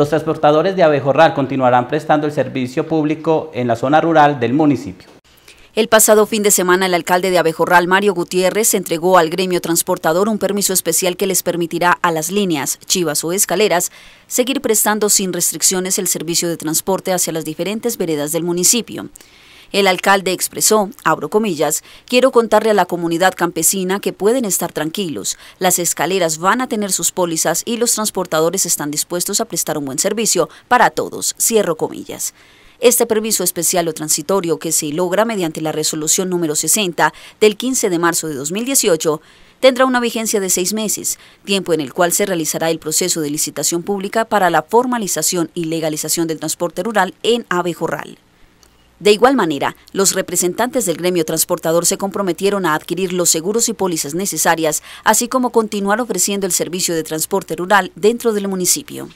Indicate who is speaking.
Speaker 1: los transportadores de Abejorral continuarán prestando el servicio público en la zona rural del municipio.
Speaker 2: El pasado fin de semana, el alcalde de Abejorral, Mario Gutiérrez, entregó al gremio transportador un permiso especial que les permitirá a las líneas, chivas o escaleras seguir prestando sin restricciones el servicio de transporte hacia las diferentes veredas del municipio. El alcalde expresó, abro comillas, quiero contarle a la comunidad campesina que pueden estar tranquilos, las escaleras van a tener sus pólizas y los transportadores están dispuestos a prestar un buen servicio para todos, cierro comillas. Este permiso especial o transitorio que se logra mediante la resolución número 60 del 15 de marzo de 2018 tendrá una vigencia de seis meses, tiempo en el cual se realizará el proceso de licitación pública para la formalización y legalización del transporte rural en Abejorral. De igual manera, los representantes del gremio transportador se comprometieron a adquirir los seguros y pólizas necesarias, así como continuar ofreciendo el servicio de transporte rural dentro del municipio.